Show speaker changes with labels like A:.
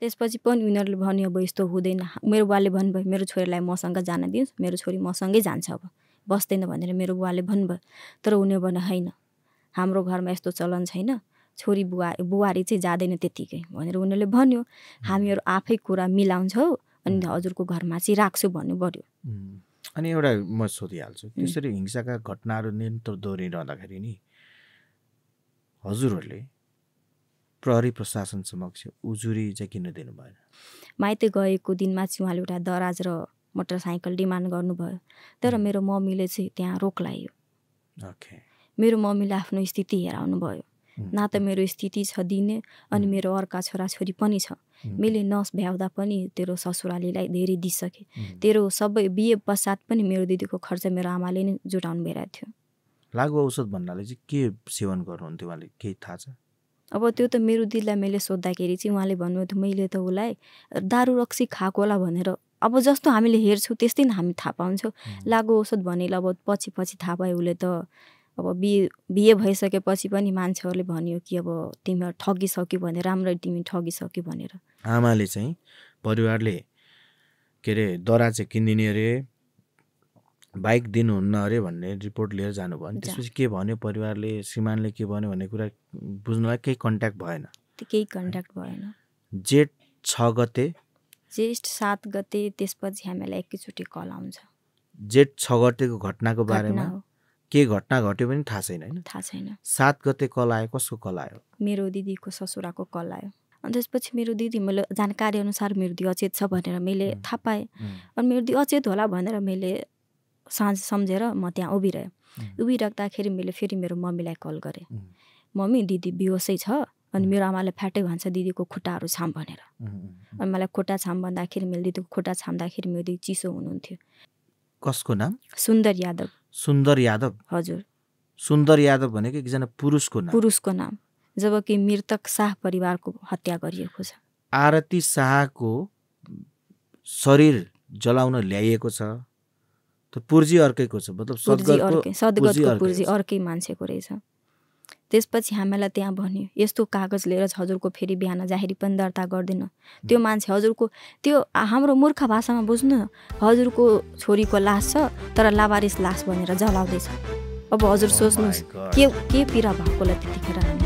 A: त्यसपछि पनि उनीहरूले भन्यो अब यस्तो हुँदैन मेरो बुवाले भन्नुभयो मेरो छोरीलाई मसँग जान दियोस् मेरो छोरी मसँगै जान्छ अब बस्दैन भनेर मेरो बुवाले भन्नुभयो तर उनीहरू भने होइन हाम्रो घरमा यस्तो चलन छैन छोरी बुवा बुहारी चाहिँ जाँदैन त्यतिकै भनेर उनीहरूले भन्यो हामीहरू आफै कुरा मिलाउँछौँ अनि हजुरको घरमा चाहिँ राख्छु भन्नु पऱ्यो
B: अनि एउटा म सोधिहाल्छु त्यसरी हिंसाका घटनाहरू निरन्तर दोहोरिरहँदाखेरि नि हजुरहरूले प्रहरी प्रशासन समक्ष उजुरी चाहिँ किन दिनु भएन
A: माइती गएको दिनमा चाहिँ उहाँले एउटा दराज र मोटरसाइकल डिमान्ड गर्नुभयो तर मेरो मम्मीले चाहिँ त्यहाँ रोक
B: लगायो
A: मेरो मम्मीले आफ्नो स्थिति हेराउनु भयो न त मेरो स्थिति छ दिने अनि मेरो अर्का छोराछोरी पनि छ मैले नस भ्याउँदा पनि तेरो ससुरालीलाई धेरै दिइसकेँ तेरो सबै बिहे पश्चात पनि मेरो दिदीको खर्च मेरो आमाले नै जुटाउनु भइरहेको थियो
B: लागु औषध भन्नाले चाहिँ के सेवन गर्नुहुन्थ्यो उहाँले केही थाहा छ
A: अब त्यो त मेरो दिदीलाई मैले सोद्धाखेरि चाहिँ उहाँले भन्नुभयो त मैले त उसलाई दारू रक्सी खाएको होला भनेर अब जस्तो हामीले हेर्छौँ त्यस्तै नै हामी थाहा पाउँछौँ लागु औषध भने अब पछि पछि थाहा पायो उसले त अब बिहे बिहे भइसकेपछि पनि मान्छेहरूले भन्यो कि अब तिमीहरू ठगिसक्यो भने राम्ररी तिमी ठगिसक्यो भनेर
B: आमाले चाहिँ परिवारले के अरे दरा चाहिँ किनिदिने अरे बाइक दिनुहुन्न अरे भन्ने रिपोर्ट लिएर जानुभयो अनि त्यसपछि के भन्यो परिवारले श्रीमानले के भन्यो भन्ने कुरा बुझ्नलाई केही कन्ट्याक्ट
A: भएन केही कन्ट्याक्ट भएन
B: जेठ छ गते
A: जेठ सात गते त्यसपछि हामीलाई एकैचोटि कल आउँछ
B: जेठ छ गतेको घटनाको बारेमा के घटना घट्यो भने थाहा छैन होइन थाहा छैन सात गते कल आयो कसको कल आयो
A: मेरो दिदीको ससुराको कल आयो अनि त्यसपछि मेरो दिदी मैले जानकारी अनुसार मेरो दिदी अचेत छ भनेर मैले थाहा पाएँ अनि मेरो दिदी अचेत होला भनेर मैले साँझ सम्झेर म त्यहाँ उभिरहेँ उभिराख्दाखेरि मैले फेरि मेरो मम्मीलाई कल गरेँ मम्मी दिदी बिहोसै छ अनि मेरो आमाले फ्याटै भन्छ दिदीको खुट्टाहरू छाम भनेर अनि मलाई खुट्टा छाम भन्दाखेरि मैले दिदीको खुट्टा छाम्दाखेरि मेरो दिदी चिसो हुनुहुन्थ्यो कसको नाम सुन्दर यादव
B: सुन्दर यादव हजुर सुन्दर यादव भनेको एकजना पुरुषको नाम
A: पुरुषको नाम जबकि मृतक शाह परिवारको हत्या गरिएको छ
B: आरती शाहको शरीर जलाउन ल्याइएको छ पुर्जी अर्कैको छ मतलब सद्गतको पुर्जी
A: अर्कै मान्छेको रहेछ त्यसपछि हामीलाई त्यहाँ भन्यो यस्तो कागज लिएर हजुरको फेरि बिहान जाहेरी पनि दर्ता गर्दैन त्यो मान्छे हजुरको त्यो हाम्रो मूर्ख भाषामा बुझ्नु हजुरको छोरीको लास छ तर लावारिस लास भनेर जलाउँदैछ अब हजुर oh सोच्नुहोस् के के पीडा भएकोलाई त्यतिखेर हामी